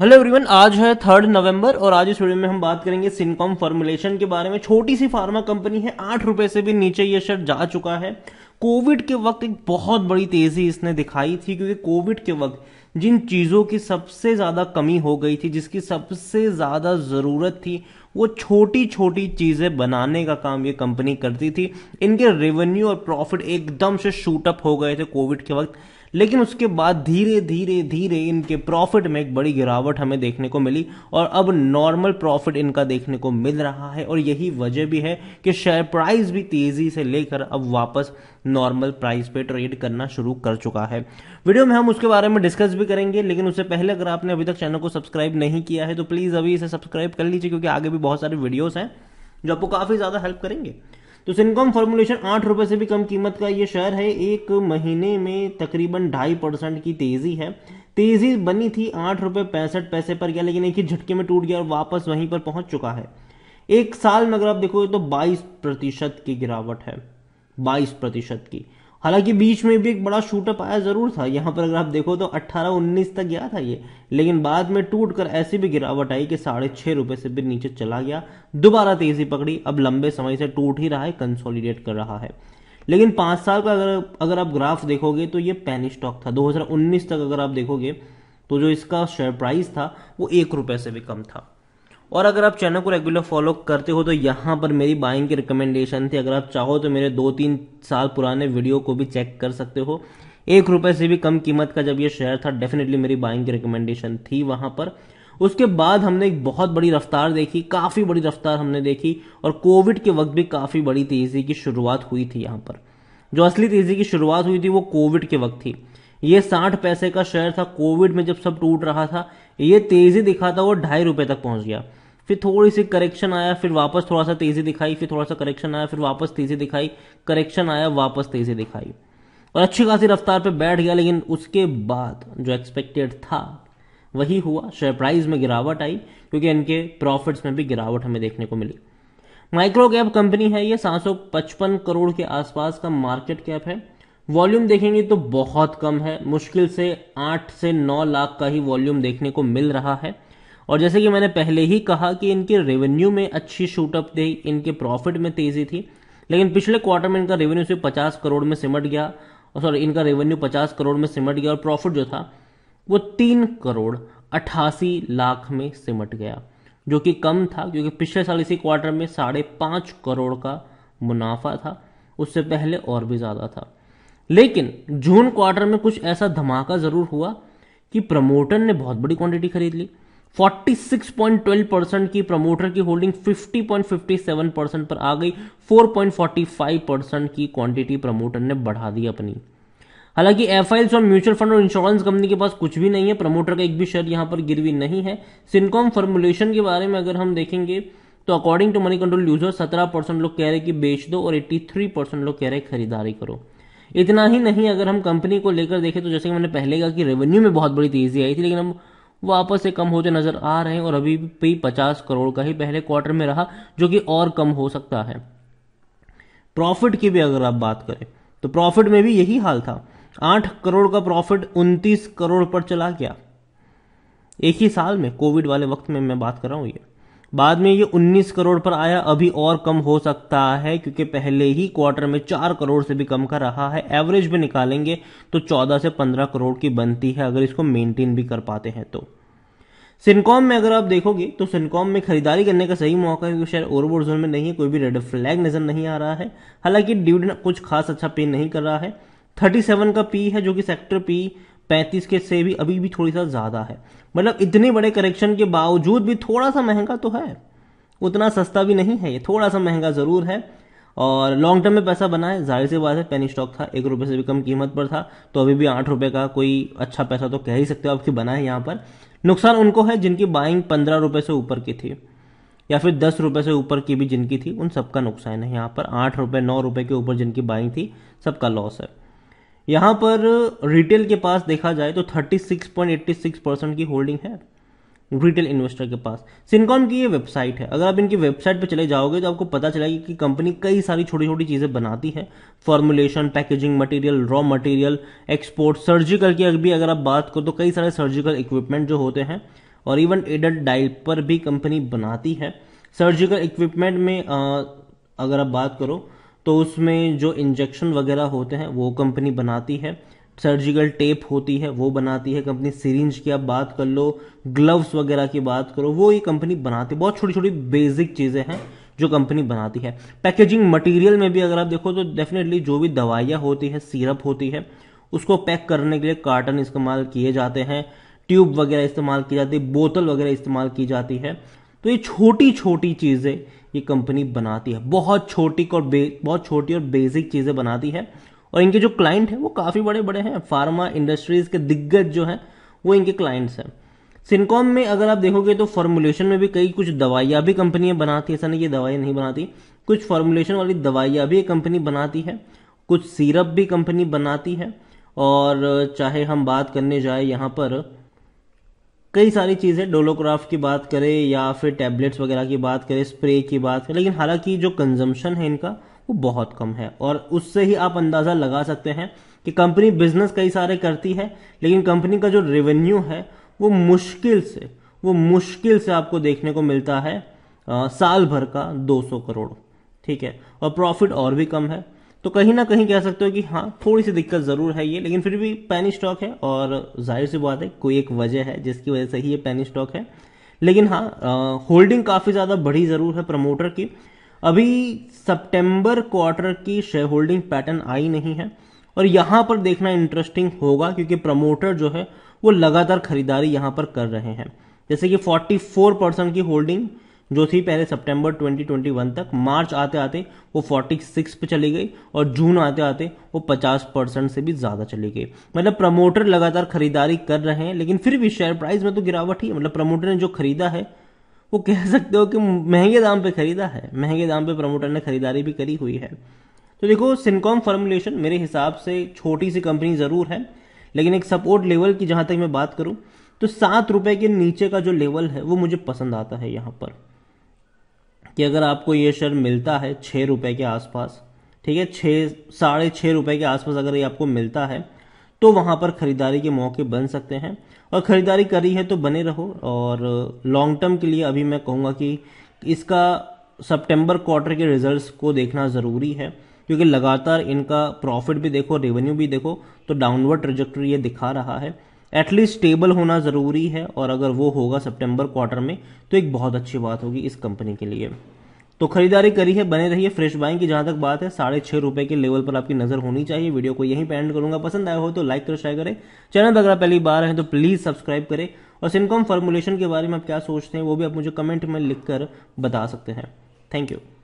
hello everyone आज है third नवंबर और आज इस वीडियो में हम बात करेंगे सिनकॉम फॉर्मुलेशन के बारे में छोटी सी फार्मा कंपनी है आठ रुपए से भी नीचे ये शेयर जा चुका है कोविड के वक्त एक बहुत बड़ी तेजी इसने दिखाई थी क्योंकि कोविड के वक्त जिन चीज़ों की सबसे ज़्यादा कमी हो गई थी जिसकी सबसे ज़्यादा ज़रूरत थी वो छोटी छोटी चीज़ें बनाने का काम ये कंपनी करती थी इनके रेवेन्यू और प्रॉफिट एकदम से शूटअप हो गए थे कोविड के वक्त लेकिन उसके बाद धीरे धीरे धीरे इनके प्रॉफिट में एक बड़ी गिरावट हमें देखने को मिली और अब नॉर्मल प्रॉफिट इनका देखने को मिल रहा है और यही वजह भी है कि शेयर प्राइस भी तेज़ी से लेकर अब वापस नॉर्मल प्राइस पे ट्रेड करना शुरू कर चुका है वीडियो में हम उसके बारे में डिस्कस भी करेंगे लेकिन उससे पहले अगर आपने अभी तक चैनल को सब्सक्राइब नहीं किया है तो प्लीज़ अभी इसे सब्सक्राइब कर लीजिए क्योंकि आगे भी बहुत सारे वीडियोस हैं जो आपको काफ़ी ज़्यादा हेल्प करेंगे तो सिनकॉम फॉर्मुलेशन आठ रुपए से भी कम कीमत का ये शेयर है एक महीने में तकरीबन ढाई परसेंट की तेज़ी है तेज़ी बनी थी आठ रुपए पैंसठ पैसे पर गया लेकिन एक ही झटके में टूट गया और वापस वहीं पर पहुंच चुका है एक साल में अगर आप देखोगे तो 22 प्रतिशत की गिरावट है 22 प्रतिशत की हालांकि बीच में भी एक बड़ा शूटअप आया जरूर था यहाँ पर अगर आप देखो तो 18-19 तक गया था ये लेकिन बाद में टूट कर ऐसी भी गिरावट आई कि साढ़े छह रुपए से भी नीचे चला गया दोबारा तेजी पकड़ी अब लंबे समय से टूट ही रहा है कंसोलिडेट कर रहा है लेकिन पांच साल का अगर अगर आप ग्राफ देखोगे तो ये पैनी स्टॉक था 2019 तक अगर आप देखोगे तो जो इसका शेयर प्राइस था वो एक रुपये से भी कम था और अगर आप चैनल को रेगुलर फॉलो करते हो तो यहाँ पर मेरी बाइंग की रिकमेंडेशन थी अगर आप चाहो तो मेरे दो तीन साल पुराने वीडियो को भी चेक कर सकते हो एक रुपये से भी कम कीमत का जब ये शेयर था डेफिनेटली मेरी बाइंग की रिकमेंडेशन थी वहां पर उसके बाद हमने एक बहुत बड़ी रफ्तार देखी काफ़ी बड़ी रफ्तार हमने देखी और कोविड के वक्त भी काफ़ी बड़ी तेज़ी की शुरुआत हुई थी यहाँ पर जो असली तेज़ी की शुरुआत हुई थी वो कोविड के वक्त थी ये साठ पैसे का शेयर था कोविड में जब सब टूट रहा था ये तेजी दिखा था वो ढाई रुपए तक पहुंच गया फिर थोड़ी सी करेक्शन आया फिर वापस थोड़ा सा तेजी दिखाई फिर थोड़ा सा करेक्शन आया फिर वापस तेजी दिखाई करेक्शन आया वापस तेजी दिखाई और अच्छी खासी रफ्तार पे बैठ गया लेकिन उसके बाद जो एक्सपेक्टेड था वही हुआ शेयर प्राइस में गिरावट आई क्योंकि इनके प्रॉफिट्स में भी गिरावट हमें देखने को मिली माइक्रो कैप कंपनी है ये 755 करोड़ के आसपास का मार्केट कैप है वॉल्यूम देखेंगे तो बहुत कम है मुश्किल से आठ से नौ लाख का ही वॉल्यूम देखने को मिल रहा है और जैसे कि मैंने पहले ही कहा कि इनके रेवेन्यू में अच्छी शूटअप थी इनके प्रॉफिट में तेजी थी लेकिन पिछले क्वार्टर में इनका रेवेन्यू सिर्फ पचास करोड़ में सिमट गया और सॉरी इनका रेवेन्यू पचास करोड़ में सिमट गया और प्रॉफिट जो था वो तीन करोड़ अट्ठासी लाख में सिमट गया जो कि कम था क्योंकि पिछले साल इसी क्वार्टर में साढ़े पाँच करोड़ का मुनाफा था उससे पहले और भी ज़्यादा था लेकिन जून क्वार्टर में कुछ ऐसा धमाका जरूर हुआ कि प्रमोटर ने बहुत बड़ी क्वांटिटी खरीद ली 46.12 परसेंट की प्रमोटर की होल्डिंग 50.57 परसेंट पर आ गई 4.45 परसेंट की क्वांटिटी प्रमोटर ने बढ़ा दी अपनी हालांकि एफ आई और म्यूचुअल फंड और इंश्योरेंस कंपनी के पास कुछ भी नहीं है प्रमोटर का एक भी शेयर यहां पर गिरवी नहीं है सिनकॉम फॉर्मुलेशन के बारे में अगर हम देखेंगे तो according to Moneycontrol user सत्रह परसेंट लोग कह रहे कि बेच दो और थ्री परसेंट लोग कह रहे खरीदारी करो इतना ही नहीं अगर हम कंपनी को लेकर देखें तो जैसे कि मैंने पहले कहा कि रेवेन्यू में बहुत बड़ी तेजी आई थी लेकिन हम वापस से कम होते नजर आ रहे हैं और अभी भी पचास करोड़ का ही पहले क्वार्टर में रहा जो कि और कम हो सकता है प्रॉफिट की भी अगर आप बात करें तो प्रॉफिट में भी यही हाल था आठ करोड़ का प्रॉफिट उनतीस करोड़ पर चला गया एक ही साल में कोविड वाले वक्त में मैं बात कर रहा हूं ये बाद में ये 19 करोड़ पर आया अभी और कम हो सकता है क्योंकि पहले ही क्वार्टर में 4 करोड़ से भी कम का रहा है एवरेज भी निकालेंगे तो 14 से 15 करोड़ की बनती है अगर इसको मेंटेन भी कर पाते हैं तो सिनकॉम में अगर आप देखोगे तो सिनकॉम में खरीदारी करने का सही मौका है क्योंकि शायद ओवरबोर्ड जोन में नहीं है कोई भी रेड फ्लैग नजर नहीं आ रहा है हालांकि डिविडेंड कुछ खास अच्छा पे नहीं कर रहा है थर्टी का पी है जो कि सेक्टर पी पैंतीस के से भी अभी भी थोड़ी सा ज़्यादा है मतलब इतने बड़े करेक्शन के बावजूद भी थोड़ा सा महंगा तो है उतना सस्ता भी नहीं है ये थोड़ा सा महंगा ज़रूर है और लॉन्ग टर्म में पैसा बना है जाहिर सी बात है पेनी स्टॉक था एक रुपये से भी कम कीमत पर था तो अभी भी आठ रुपये का कोई अच्छा पैसा तो कह ही सकते हो आपकी बना है यहाँ पर नुकसान उनको है जिनकी बाइंग पंद्रह रुपये से ऊपर की थी या फिर दस रुपये से ऊपर की भी जिनकी थी उन सबका नुकसान है यहाँ पर आठ रुपये नौ रुपये के ऊपर जिनकी बाइंग थी सबका लॉस है यहाँ पर रिटेल के पास देखा जाए तो 36.86 परसेंट की होल्डिंग है रिटेल इन्वेस्टर के पास सिनकॉम की ये वेबसाइट है अगर आप इनकी वेबसाइट पे चले जाओगे तो आपको पता चलेगा कि कंपनी कई सारी छोटी छोटी चीज़ें बनाती है formulation packaging material raw material export surgical की भी अगर आप बात करो तो कई सारे सर्जिकल इक्विपमेंट जो होते हैं और इवन एडल्ट डाइपर भी कंपनी बनाती है सर्जिकल इक्विपमेंट में अगर आप बात करो तो उसमें जो इंजेक्शन वगैरह होते हैं वो कंपनी बनाती है सर्जिकल टेप होती है वो बनाती है कंपनी सीरिंज की आप बात कर लो ग्लव्स वगैरह की बात करो वो ये कंपनी बनाती है बहुत छोटी छोटी बेसिक चीज़ें हैं जो कंपनी बनाती है पैकेजिंग मटेरियल में भी अगर आप देखो तो डेफिनेटली जो भी दवाइयाँ होती है सिरप होती है उसको पैक करने के लिए कार्टन इस्तेमाल किए जाते हैं ट्यूब वगैरह इस्तेमाल की जाती है बोतल वगैरह इस्तेमाल की जाती है तो ये छोटी छोटी चीज़ें ये कंपनी बनाती है बहुत छोटी और बहुत छोटी और बेसिक चीज़ें बनाती है और इनके जो क्लाइंट हैं वो काफ़ी बड़े बड़े हैं फार्मा इंडस्ट्रीज़ के दिग्गज जो हैं वो इनके क्लाइंट्स हैं सिनकॉम में अगर आप देखोगे तो फॉर्मुलेशन में भी कई कुछ दवाइयां भी कंपनियां बनाती है ऐसा नहीं ये दवाइयाँ नहीं बनाती कुछ फॉर्मुलेशन वाली दवाइयां भी कंपनी बनाती है कुछ सिरप भी कंपनी बनाती है और चाहे हम बात करने जाए यहाँ पर कई सारी चीज़ें डोलोक्राफ्ट की बात करें या फिर टैबलेट्स वगैरह की बात करें स्प्रे की बात करें लेकिन हालांकि जो कंजम्पशन है इनका वो बहुत कम है और उससे ही आप अंदाज़ा लगा सकते हैं कि कंपनी बिजनेस कई सारे करती है लेकिन कंपनी का जो रेवेन्यू है वो मुश्किल से वो मुश्किल से आपको देखने को मिलता है आ, साल भर का 200 करोड़ ठीक है और प्रॉफिट और भी कम है तो कहीं ना कहीं कह सकते हो कि हाँ थोड़ी सी दिक्कत ज़रूर है ये लेकिन फिर भी पैनी स्टॉक है और जाहिर सी बात है कोई एक वजह है जिसकी वजह से ही ये पैनी स्टॉक है लेकिन हाँ होल्डिंग काफ़ी ज़्यादा बढ़ी ज़रूर है प्रमोटर की अभी सितंबर क्वार्टर की शेयर होल्डिंग पैटर्न आई नहीं है और यहां पर देखना इंटरेस्टिंग होगा क्योंकि प्रमोटर जो है वो लगातार खरीदारी यहां पर कर रहे हैं जैसे कि 44 परसेंट की होल्डिंग जो थी पहले सितंबर 2021 तक मार्च आते आते वो 46 पे चली गई और जून आते आते वो 50 परसेंट से भी ज़्यादा चली गई मतलब प्रमोटर लगातार खरीदारी कर रहे हैं लेकिन फिर भी शेयर प्राइस में तो गिरावट ही मतलब प्रमोटर ने जो खरीदा है वो कह सकते हो कि महंगे दाम पे खरीदा है महंगे दाम पे प्रमोटर ने खरीदारी भी करी हुई है तो देखो सिनकॉम फॉर्मुलेशन मेरे हिसाब से छोटी सी कंपनी ज़रूर है लेकिन एक सपोर्ट लेवल की जहां तक मैं बात करूं तो सात रुपए के नीचे का जो लेवल है वो मुझे पसंद आता है यहाँ पर कि अगर आपको ये शेयर मिलता है छः रुपये के आसपास ठीक है छः साढ़े छः रुपये के आसपास अगर ये आपको मिलता है तो वहाँ पर ख़रीदारी के मौके बन सकते हैं और ख़रीदारी करी है तो बने रहो और लॉन्ग टर्म के लिए अभी मैं कहूँगा कि इसका सितंबर क्वार्टर के रिजल्ट्स को देखना ज़रूरी है क्योंकि लगातार इनका प्रॉफिट भी देखो रेवेन्यू भी देखो तो डाउनवर्ड ट्रेजेक्ट्री ये दिखा रहा है एटलीस्ट स्टेबल होना ज़रूरी है और अगर वो होगा सितंबर क्वार्टर में तो एक बहुत अच्छी बात होगी इस कंपनी के लिए तो खरीदारी करी है बने रहिए फ्रेश बाइंग की जहाँ तक बात है साढ़े छह रुपये के लेवल पर आपकी नज़र होनी चाहिए वीडियो को यहीं पे एंड पसंद आया हो तो लाइक करो शेयर करें चैनल पर अगर आप पहली बार है तो प्लीज़ सब्सक्राइब करें और सिमकॉम फॉर्मुलेशन के बारे में आप क्या सोचते हैं वो भी आप मुझे कमेंट में लिख कर बता सकते हैं थैंक यू